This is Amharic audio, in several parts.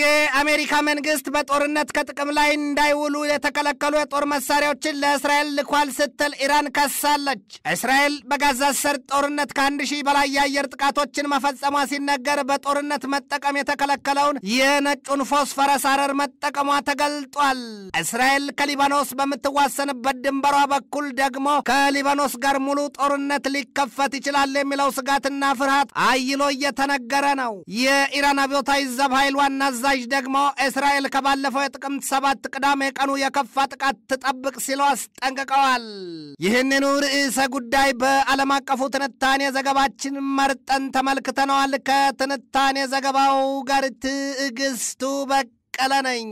የአሜሪካ መንግስት በጦርነት ከጥቅም ላይ እንዳይውሉ የተከለከሉ የጦር መሳሪያዎችን ለእስራኤል ልኳል ስትል ኢራን ከሳለች። እስራኤል በጋዛ ሰርጥ ጦርነት ከአንድ ሺህ በላይ የአየር ጥቃቶችን መፈጸሟ ሲነገር በጦርነት መጠቀም የተከለከለውን የነጩን ፎስፈረስ አረር መጠቀሟ ተገልጧል። እስራኤል ከሊባኖስ በምትዋሰንበት ድንበሯ በኩል ደግሞ ከሊባኖስ ጋር ሙሉ ጦርነት ሊከፈት ይችላል የሚለው ስጋትና ፍርሃት አይሎ እየተነገረ ነው። የኢራን አብዮታዊ ዘብ ኃይል ዋና አዛዥ ደግሞ እስራኤል ከባለፈው የጥቅምት ሰባት ቅዳሜ ቀኑ የከፋ ጥቃት ትጠብቅ ሲሉ አስጠንቅቀዋል። ይህንኑ ርዕሰ ጉዳይ በዓለም አቀፉ ትንታኔ ዘገባችን መርጠን ተመልክተነዋል። ከትንታኔ ዘገባው ጋር ትዕግስቱ በቅ በቀለ ነኝ።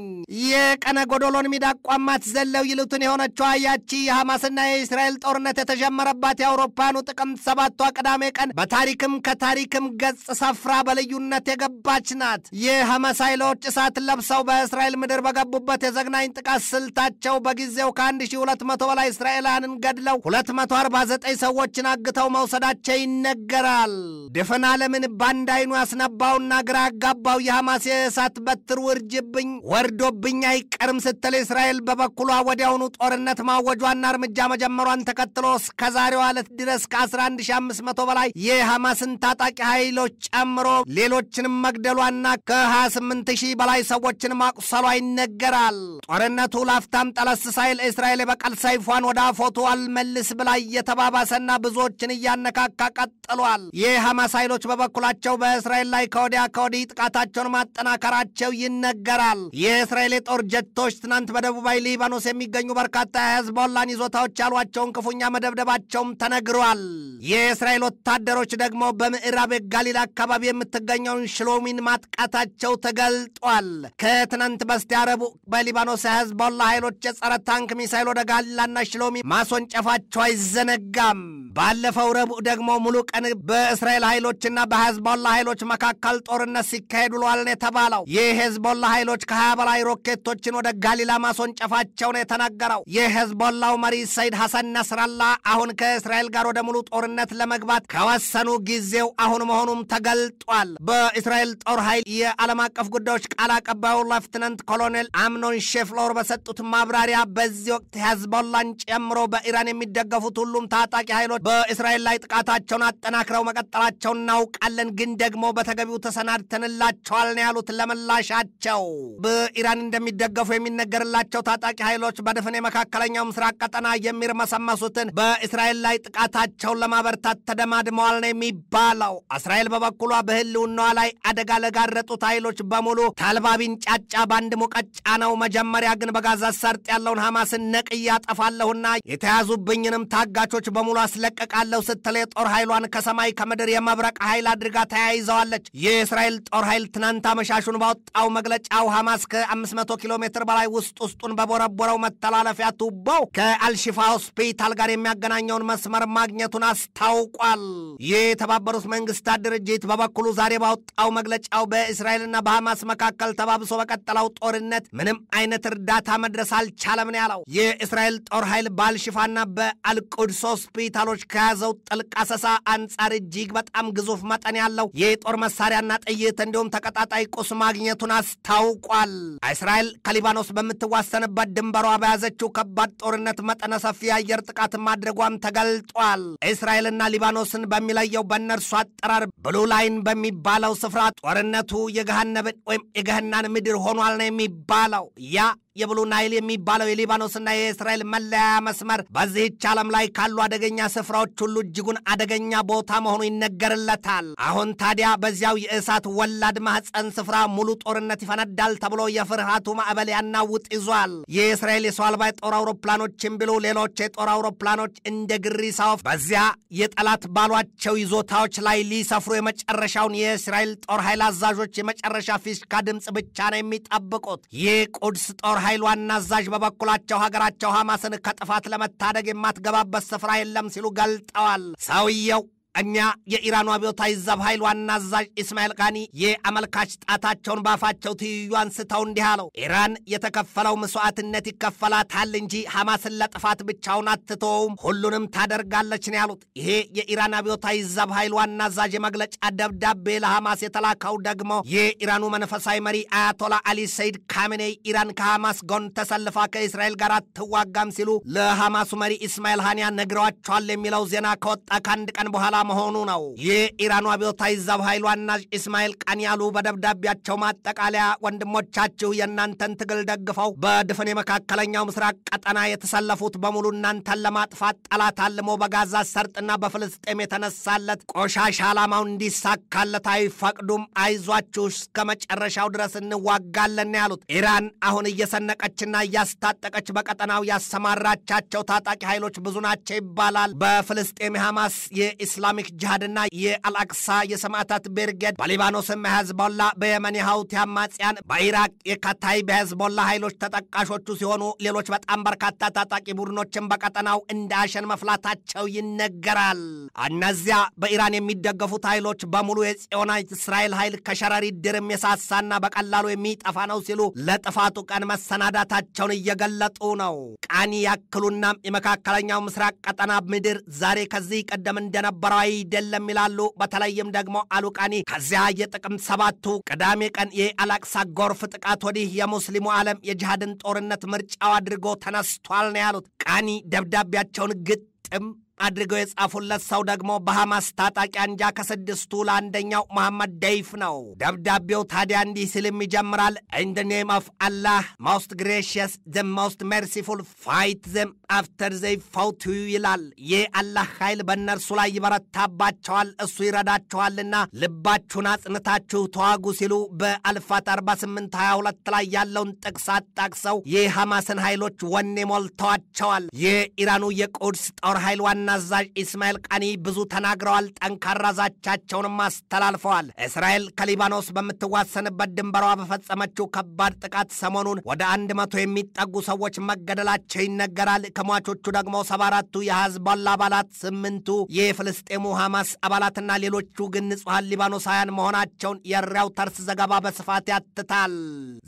የቀነ ጎዶሎን ሚዳቋማት ዘለው ይሉትን የሆነችዋ ያቺ የሐማስና የእስራኤል ጦርነት የተጀመረባት የአውሮፓውያኑ ጥቅምት ሰባቷ ቅዳሜ ቀን በታሪክም ከታሪክም ገጽ ሰፍራ በልዩነት የገባች ናት። የሐማስ ኃይሎች እሳት ለብሰው በእስራኤል ምድር በገቡበት የዘግናኝ ጥቃት ስልታቸው በጊዜው ከ1200 በላይ እስራኤላውያንን ገድለው 249 ሰዎችን አግተው መውሰዳቸው ይነገራል። ድፍን ዓለምን ባንድ አይኑ ያስነባውና ግራ አጋባው የሐማስ የእሳት በትር ውርጅብ ወርዶብኝ ወርዶብኝ አይቀርም ስትል እስራኤል በበኩሏ ወዲያውኑ ጦርነት ማወጇና እርምጃ መጀመሯን ተከትሎ እስከ ዛሬዋ ዕለት ድረስ ከ11500 በላይ የሐማስን ታጣቂ ኃይሎች ጨምሮ ሌሎችንም መግደሏና ከ28000 በላይ ሰዎችን ማቁሰሏ ይነገራል። ጦርነቱ ላፍታም ጠለስ ሳይል እስራኤል የበቀል ሰይፏን ወደ አፎቱ አልመልስ ብላ እየተባባሰና ብዙዎችን እያነካካ ቀጥሏል። የሐማስ ኃይሎች በበኩላቸው በእስራኤል ላይ ከወዲያ ከወዲህ ጥቃታቸውን ማጠናከራቸው ይነገራል። ይናገራል። የእስራኤል የጦር ጀቶች ትናንት በደቡባዊ ሊባኖስ የሚገኙ በርካታ የህዝቦላን ይዞታዎች ያሏቸውን ክፉኛ መደብደባቸውም ተነግሯል። የእስራኤል ወታደሮች ደግሞ በምዕራብ የጋሊላ አካባቢ የምትገኘውን ሽሎሚን ማጥቃታቸው ተገልጧል። ከትናንት በስቲያ ረቡዕ በሊባኖስ የህዝቦላ ኃይሎች የጸረ ታንክ ሚሳይል ወደ ጋሊላና ሽሎሚ ማስወንጨፋቸው አይዘነጋም። ባለፈው ረቡዕ ደግሞ ሙሉ ቀን በእስራኤል ኃይሎችና በህዝቦላ ኃይሎች መካከል ጦርነት ሲካሄድ ውሏል የተባለው ይህ ህዝቦላ ኃይሎ ኃይሎች ከሀያ በላይ ሮኬቶችን ወደ ጋሊላ ማስወንጨፋቸው ነው የተናገረው። የሄዝቦላው መሪ ሰይድ ሐሰን ነስራላ አሁን ከእስራኤል ጋር ወደ ሙሉ ጦርነት ለመግባት ከወሰኑ ጊዜው አሁን መሆኑም ተገልጧል። በእስራኤል ጦር ኃይል የዓለም አቀፍ ጉዳዮች ቃል አቀባዩ ሌፍትናንት ኮሎኔል አምኖን ሼፍሎር በሰጡት ማብራሪያ በዚህ ወቅት ሄዝቦላን ጨምሮ በኢራን የሚደገፉት ሁሉም ታጣቂ ኃይሎች በእስራኤል ላይ ጥቃታቸውን አጠናክረው መቀጠላቸውን እናውቃለን፣ ግን ደግሞ በተገቢው ተሰናድተንላቸዋል ነው ያሉት ለምላሻቸው። በኢራን እንደሚደገፉ የሚነገርላቸው ታጣቂ ኃይሎች በድፍን የመካከለኛው ምስራቅ ቀጠና የሚርመሰመሱትን በእስራኤል ላይ ጥቃታቸውን ለማበርታት ተደማድመዋል ነው የሚባለው። እስራኤል በበኩሏ በህልውናዋ ላይ አደጋ ለጋረጡት ኃይሎች በሙሉ ተልባቢን ጫጫ በአንድ ሙቀጫ ነው። መጀመሪያ ግን በጋዛ ሰርጥ ያለውን ሐማስን ነቅዬ አጠፋለሁና የተያዙብኝንም ታጋቾች በሙሉ አስለቀቃለሁ ስትል የጦር ኃይሏን ከሰማይ ከምድር የመብረቅ ኃይል አድርጋ ተያይዘዋለች። የእስራኤል ጦር ኃይል ትናንት አመሻሹን ባወጣው መግለጫው ሐማስ ከ500 ኪሎ ሜትር በላይ ውስጥ ውስጡን በቦረቦረው መተላለፊያ ቱቦው ከአልሽፋ ሆስፒታል ጋር የሚያገናኘውን መስመር ማግኘቱን አስታውቋል። ይህ የተባበሩት መንግስታት ድርጅት በበኩሉ ዛሬ ባወጣው መግለጫው በእስራኤልና በሐማስ መካከል ተባብሶ በቀጠለው ጦርነት ምንም አይነት እርዳታ መድረስ አልቻለም ነው ያለው። የእስራኤል ጦር ኃይል በአልሽፋና በአልቁድስ ሆስፒታሎች ከያዘው ጥልቅ አሰሳ አንጻር እጅግ በጣም ግዙፍ መጠን ያለው የጦር መሳሪያና ጥይት እንዲሁም ተቀጣጣይ ቁስ ማግኘቱን አስታውቋል። ታውቋል። እስራኤል ከሊባኖስ በምትዋሰንበት ድንበሯ በያዘችው ከባድ ጦርነት መጠነ ሰፊ የአየር ጥቃት ማድረጓም ተገልጧል። እስራኤልና ሊባኖስን በሚለየው በእነርሱ አጠራር ብሉ ላይን በሚባለው ስፍራ ጦርነቱ የገሃነብን ወይም የገህናን ምድር ሆኗል ነው የሚባለው ያ የብሉ ናይል የሚባለው የሊባኖስና የእስራኤል መለያ መስመር በዚህች ዓለም ላይ ካሉ አደገኛ ስፍራዎች ሁሉ እጅጉን አደገኛ ቦታ መሆኑ ይነገርለታል። አሁን ታዲያ በዚያው የእሳት ወላድ ማህፀን ስፍራ ሙሉ ጦርነት ይፈነዳል ተብሎ የፍርሃቱ ማዕበል ያናውጥ ይዟል። የእስራኤል የሰው አልባ የጦር አውሮፕላኖችም ቢሉ ሌሎች የጦር አውሮፕላኖች እንደ ግሪሳ በዚያ የጠላት ባሏቸው ይዞታዎች ላይ ሊሰፍሩ የመጨረሻውን የእስራኤል ጦር ኃይል አዛዦች የመጨረሻ ፊሽካ ድምፅ ብቻ ነው የሚጠብቁት። ይህ ቁድስ ጦር ኃይል ዋና አዛዥ በበኩላቸው ሀገራቸው ሐማስን ከጥፋት ለመታደግ የማትገባበት ስፍራ የለም ሲሉ ገልጠዋል። ሰውየው እኛ የኢራኑ አብዮታዊ ዘብ ኃይል ዋና አዛዥ ኢስማኤል ቃኒ የአመልካች ጣታቸውን ባፋቸው ትይዩ አንስተው እንዲህ አለው። ኢራን የተከፈለው መስዋዕትነት ይከፈላታል እንጂ ሐማስን ለጥፋት ብቻውን አትተውም፣ ሁሉንም ታደርጋለች ነው ያሉት። ይሄ የኢራን አብዮታዊ ዘብ ኃይል ዋና አዛዥ የመግለጫ ደብዳቤ ለሐማስ የተላከው ደግሞ የኢራኑ መንፈሳዊ መሪ አያቶላ አሊ ሰይድ ካሜኔ ኢራን ከሐማስ ጎን ተሰልፋ ከእስራኤል ጋር አትዋጋም ሲሉ ለሐማሱ መሪ ኢስማኤል ሃኒያ ነግረዋቸዋል የሚለው ዜና ከወጣ ከአንድ ቀን በኋላ መሆኑ ነው። ይህ ኢራኑ አብዮታዊ ዘብ ኃይሉ አናዥ ኢስማኤል ቀንያሉ በደብዳቤያቸው ማጠቃለያ ወንድሞቻችሁ የእናንተን ትግል ደግፈው በድፍን የመካከለኛው ምስራቅ ቀጠና የተሰለፉት በሙሉ እናንተን ለማጥፋት ጠላት አልሞ በጋዛ ሰርጥና በፍልስጤም የተነሳለት ቆሻሻ ዓላማው እንዲሳካለት አይፈቅዱም። አይዟችሁ እስከ መጨረሻው ድረስ እንዋጋለን ያሉት ኢራን አሁን እየሰነቀችና እያስታጠቀች በቀጠናው ያሰማራቻቸው ታጣቂ ኃይሎች ብዙ ናቸው ይባላል። በፍልስጤም የሐማስ የኢስላሚ የኢስላሚክ ጅሃድና የአልአቅሳ የሰማዕታት ብርጌድ በሊባኖስም የህዝቦላ በየመን የሐውቲ አማጽያን በኢራቅ የካታይ የህዝቦላ ኃይሎች ተጠቃሾቹ ሲሆኑ ሌሎች በጣም በርካታ ታጣቂ ቡድኖችን በቀጠናው እንደ አሸን መፍላታቸው ይነገራል። እነዚያ በኢራን የሚደገፉት ኃይሎች በሙሉ የጽዮናዊት እስራኤል ኃይል ከሸረሪ ድርም የሳሳና በቀላሉ የሚጠፋ ነው ሲሉ ለጥፋቱ ቀን መሰናዳታቸውን እየገለጡ ነው። ቃኒ ያክሉና የመካከለኛው ምስራቅ ቀጠና ምድር ዛሬ ከዚህ ቀደም እንደነበረው አይደለም ይላሉ። በተለይም ደግሞ አሉቃኒ ከዚያ የጥቅምት ሰባቱ ቅዳሜ ቀን የአላቅሳ ጎርፍ ጥቃት ወዲህ የሙስሊሙ ዓለም የጅሃድን ጦርነት ምርጫው አድርጎ ተነስቷል ነው ያሉት። ቃኒ ደብዳቤያቸውን ግጥም አድርገው የጻፉለት ሰው ደግሞ በሐማስ ታጣቂ አንጃ ከስድስቱ ለአንደኛው መሐመድ ደይፍ ነው። ደብዳቤው ታዲያ እንዲህ ሲልም ይጀምራል። ኢን ደ ኔም ኦፍ አላህ ማውስት ግሬሽየስ ዘ ማውስት ሜርሲፉል ፋይት ዘም አፍተር ዘይ ፋውቱ ይላል። ይህ አላህ ኃይል በእነርሱ ላይ ይበረታባቸዋል፣ እሱ ይረዳቸዋልና ልባችሁን አጽንታችሁ ተዋጉ ሲሉ በአልፋት 22 ላይ ያለውን ጥቅስ አጣቅሰው የሐማስን ኃይሎች ወኔ ሞልተዋቸዋል። የኢራኑ የቁድስ ጦር ኃይል ዋና ዋና አዛዥ ኢስማኤል ቃኒ ብዙ ተናግረዋል። ጠንካራ ዛቻቸውንም አስተላልፈዋል። እስራኤል ከሊባኖስ በምትዋሰንበት ድንበሯ በፈጸመችው ከባድ ጥቃት ሰሞኑን ወደ አንድ መቶ የሚጠጉ ሰዎች መገደላቸው ይነገራል። ከሟቾቹ ደግሞ ሰባ አራቱ የሐዝቦላ አባላት፣ ስምንቱ የፍልስጤሙ ሐማስ አባላትና ሌሎቹ ግን ንጹሐን ሊባኖሳውያን መሆናቸውን የራውተርስ ዘገባ በስፋት ያትታል።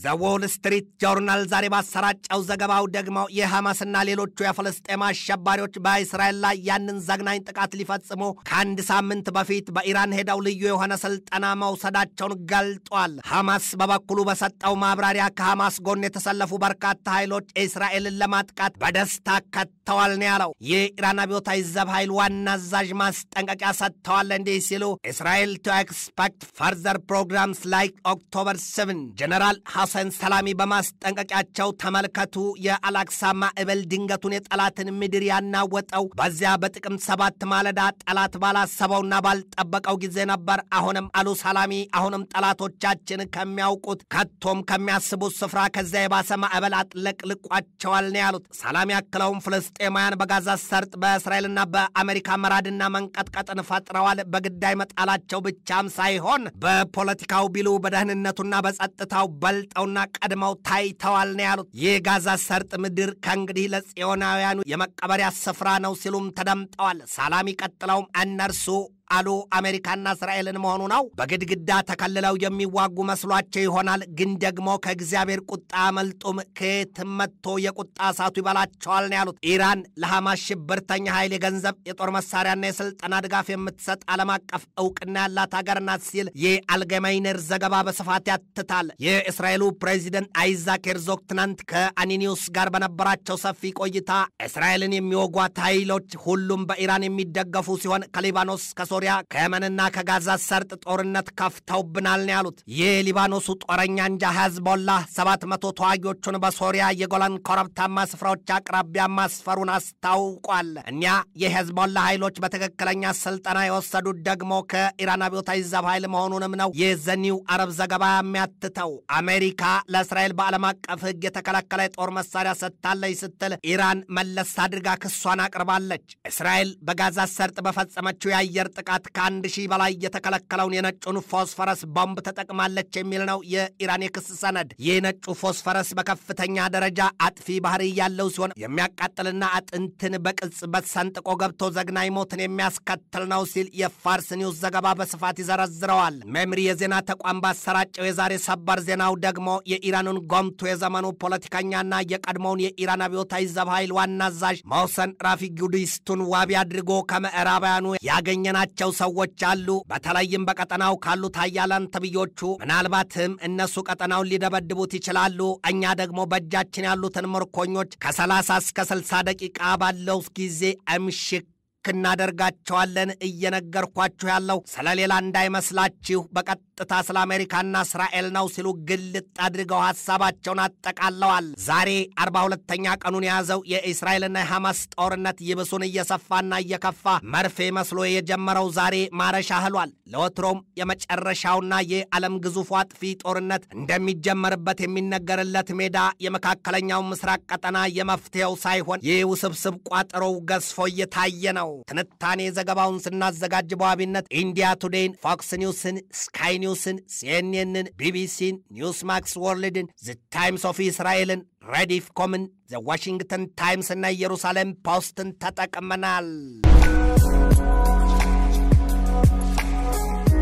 ዘ ዎል ስትሪት ጆርናል ዛሬ ባሰራጨው ዘገባው ደግሞ የሐማስና ሌሎቹ የፍልስጤም አሸባሪዎች በእስራኤል ላይ ያንን ዘግናኝ ጥቃት ሊፈጽሙ ከአንድ ሳምንት በፊት በኢራን ሄደው ልዩ የሆነ ስልጠና መውሰዳቸውን ገልጧል። ሐማስ በበኩሉ በሰጠው ማብራሪያ ከሐማስ ጎን የተሰለፉ በርካታ ኃይሎች እስራኤልን ለማጥቃት በደስታ ከተዋል ነው ያለው። የኢራን አብዮታዊ ዘብ ኃይል ዋና አዛዥ ማስጠንቀቂያ ሰጥተዋል። እንዲህ ሲሉ እስራኤል ቱ ኤክስፐክት ፈርዘር ፕሮግራምስ ላይክ ኦክቶበር 7 ጀነራል ሐሰን ሰላሚ በማስጠንቀቂያቸው ተመልከቱ የአላክሳ ማዕበል ድንገቱን የጠላትን ምድር ያናወጠው በዚያ በጥቅምት ሰባት ማለዳ ጠላት ባላሰበውና ባልጠበቀው ጊዜ ነበር። አሁንም አሉ ሰላሚ፣ አሁንም ጠላቶቻችን ከሚያውቁት ከቶም ከሚያስቡት ስፍራ ከዚያ የባሰ ማዕበል አጥለቅልቋቸዋል ነው ያሉት። ሰላሚ አክለውም ፍልስጤማውያን በጋዛ ሰርጥ በእስራኤልና በአሜሪካ መራድና መንቀጥቀጥን ፈጥረዋል። በግዳይ መጣላቸው ብቻም ሳይሆን በፖለቲካው ቢሉ በደህንነቱና በጸጥታው በልጠውና ቀድመው ታይተዋል ነው ያሉት። ይህ ጋዛ ሰርጥ ምድር ከእንግዲህ ለጽዮናውያኑ የመቀበሪያ ስፍራ ነው ሲሉም ተደ ተደምጠዋል። ሰላም ይቀጥለውም እነርሱ አሉ አሜሪካና እስራኤልን መሆኑ ነው። በግድግዳ ተከልለው የሚዋጉ መስሏቸው ይሆናል። ግን ደግሞ ከእግዚአብሔር ቁጣ መልጡም ከየትም መጥቶ የቁጣ እሳቱ ይበላቸዋል ነው ያሉት። ኢራን ለሐማስ ሽብርተኛ ኃይል የገንዘብ የጦር መሳሪያና የስልጠና ድጋፍ የምትሰጥ ዓለም አቀፍ እውቅና ያላት ሀገር ናት ሲል የአልገማይነር ዘገባ በስፋት ያትታል። የእስራኤሉ ፕሬዚደንት አይዛክ ሄርዞግ ትናንት ከአኒኒውስ ጋር በነበራቸው ሰፊ ቆይታ እስራኤልን የሚወጓት ኃይሎች ሁሉም በኢራን የሚደገፉ ሲሆን ከሊባኖስ ከሶ ሶሪያ ከየመንና ከጋዛ ሰርጥ ጦርነት ከፍተውብናል ነው ያሉት። ይህ ሊባኖሱ ጦረኛ እንጃ ሂዝቦላህ ሰባት መቶ ተዋጊዎቹን በሶሪያ የጎላን ኮረብታማ ስፍራዎች አቅራቢያ ማስፈሩን አስታውቋል። እኒያ የሂዝቦላ ኃይሎች በትክክለኛ ስልጠና የወሰዱት ደግሞ ከኢራን አብዮታዊ ዘብ ኃይል መሆኑንም ነው የዘኒው አረብ ዘገባ የሚያትተው። አሜሪካ ለእስራኤል በዓለም አቀፍ ሕግ የተከለከለ የጦር መሳሪያ ሰጥታለች ስትል ኢራን መለስ አድርጋ ክሷን አቅርባለች። እስራኤል በጋዛ ሰርጥ በፈጸመችው የአየር ጥቃት ጥቃት ከአንድ ሺህ በላይ የተከለከለውን የነጩን ፎስፈረስ ቦምብ ተጠቅማለች የሚል ነው የኢራን የክስ ሰነድ። ይህ ነጩ ፎስፈረስ በከፍተኛ ደረጃ አጥፊ ባህሪ ያለው ሲሆን የሚያቃጥልና አጥንትን በቅጽበት ሰንጥቆ ገብቶ ዘግናይ ሞትን የሚያስከትል ነው ሲል የፋርስ ኒውስ ዘገባ በስፋት ይዘረዝረዋል። መምሪ የዜና ተቋም ባሰራጨው የዛሬ ሰበር ዜናው ደግሞ የኢራኑን ጎምቱ የዘመኑ ፖለቲከኛና የቀድሞውን የኢራን አብዮታዊ ዘብ ኃይል ዋና አዛዥ መውሰን ራፊ ጉዲስቱን ዋቢ አድርጎ ከምዕራባውያኑ ያገኘናቸው ያላቸው ሰዎች አሉ። በተለይም በቀጠናው ካሉት ኃያላን ተብዮቹ ምናልባትም እነሱ ቀጠናውን ሊደበድቡት ይችላሉ። እኛ ደግሞ በእጃችን ያሉትን ምርኮኞች ከ30 እስከ 60 ደቂቃ ባለው ጊዜ እምሽክ እናደርጋቸዋለን። እየነገርኳችሁ ያለው ስለሌላ እንዳይመስላችሁ በቀጥ ቀጥታ ስለ አሜሪካና እስራኤል ነው ሲሉ ግልጥ አድርገው ሀሳባቸውን አጠቃለዋል። ዛሬ አርባ ሁለተኛ ቀኑን የያዘው የእስራኤልና የሐማስ ጦርነት ይብሱን እየሰፋና እየከፋ መርፌ መስሎ የጀመረው ዛሬ ማረሻ ህሏል። ለወትሮም የመጨረሻውና የዓለም ግዙፉ አጥፊ ጦርነት እንደሚጀመርበት የሚነገርለት ሜዳ የመካከለኛው ምስራቅ ቀጠና የመፍትሄው ሳይሆን ይህ ውስብስብ ቋጠሮው ገዝፎ እየታየ ነው። ትንታኔ ዘገባውን ስናዘጋጅ በዋቢነት ኢንዲያ ቱዴይን፣ ፎክስ ኒውስን፣ ስካይ ኒውስ ኒውስን፣ ሲኤንኤንን፣ ቢቢሲን፣ ኒውስ ማክስ ወርልድን፣ ዘ ታይምስ ኦፍ እስራኤልን፣ ረዲፍ ኮምን፣ ዘ ዋሽንግተን ታይምስና ኢየሩሳሌም ፖስትን ተጠቅመናል።